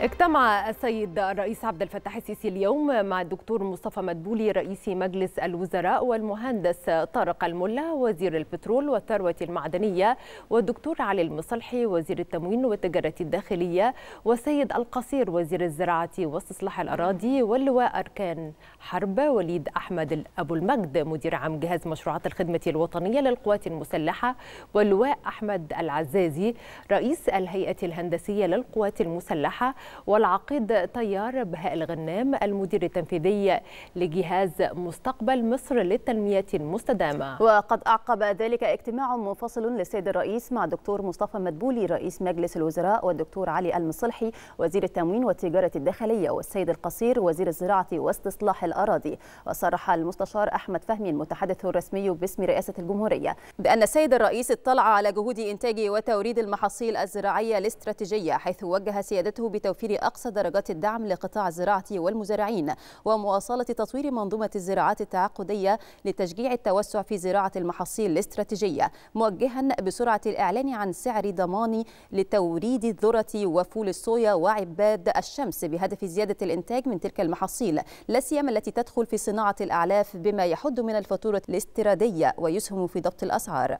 اجتمع السيد الرئيس عبد الفتاح السيسي اليوم مع الدكتور مصطفى مدبولي رئيس مجلس الوزراء والمهندس طارق الملا وزير البترول والثروة المعدنية والدكتور علي المصلحي وزير التموين والتجارة الداخلية والسيد القصير وزير الزراعة واستصلاح الأراضي واللواء أركان حرب وليد أحمد أبو المجد مدير عام جهاز مشروعات الخدمة الوطنية للقوات المسلحة واللواء أحمد العزازي رئيس الهيئة الهندسية للقوات المسلحة والعقيد طيار بهاء الغنام المدير التنفيذي لجهاز مستقبل مصر للتنمية المستدامة وقد أعقب ذلك اجتماع منفصل للسيد الرئيس مع دكتور مصطفى مدبولي رئيس مجلس الوزراء والدكتور علي المصلحي وزير التموين والتجارة الداخلية والسيد القصير وزير الزراعة واستصلاح الأراضي وصرح المستشار أحمد فهمي المتحدث الرسمي باسم رئاسة الجمهورية بأن السيد الرئيس اطلع على جهود إنتاج وتوريد المحاصيل الزراعية الاستراتيجية حيث وجه سيادته بتوفير توفير أقصى درجات الدعم لقطاع الزراعة والمزارعين ومواصلة تطوير منظومة الزراعات التعاقدية لتشجيع التوسع في زراعة المحاصيل الاستراتيجية موجها بسرعة الإعلان عن سعر ضماني لتوريد الذرة وفول الصويا وعباد الشمس بهدف زيادة الإنتاج من تلك المحاصيل لا سيما التي تدخل في صناعة الأعلاف بما يحد من الفاتورة الاستيرادية ويسهم في ضبط الأسعار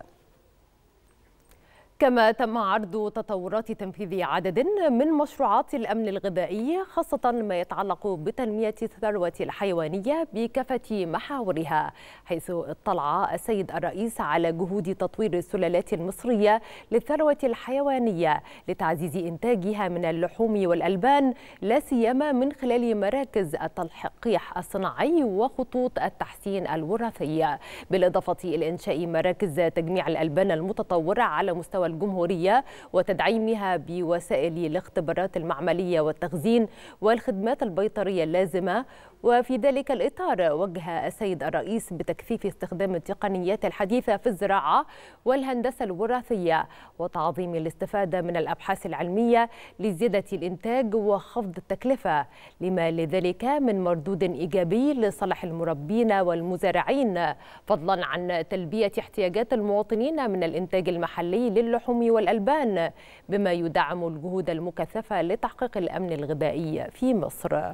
كما تم عرض تطورات تنفيذ عدد من مشروعات الأمن الغذائي خاصة ما يتعلق بتنمية الثروة الحيوانية بكافة محاورها حيث اطلع السيد الرئيس على جهود تطوير السلالات المصرية للثروة الحيوانية لتعزيز إنتاجها من اللحوم والألبان لا سيما من خلال مراكز التلقيح الصناعي وخطوط التحسين الوراثيه بالإضافة إلى إنشاء مراكز تجميع الألبان المتطورة على مستوى والجمهورية وتدعيمها بوسائل الاختبارات المعملية والتخزين والخدمات البيطرية اللازمة وفي ذلك الإطار وجه السيد الرئيس بتكثيف استخدام التقنيات الحديثة في الزراعة والهندسة الوراثية وتعظيم الاستفادة من الأبحاث العلمية لزيادة الإنتاج وخفض التكلفة لما لذلك من مردود إيجابي لصالح المربين والمزارعين فضلا عن تلبية احتياجات المواطنين من الإنتاج المحلي للحوم اللحوم والألبان بما يدعم الجهود المكثفة لتحقيق الأمن الغذائي في مصر